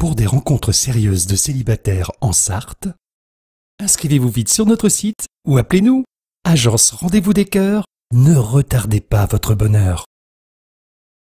pour des rencontres sérieuses de célibataires en Sarthe, inscrivez-vous vite sur notre site ou appelez-nous. Agence Rendez-vous des Cœurs, ne retardez pas votre bonheur.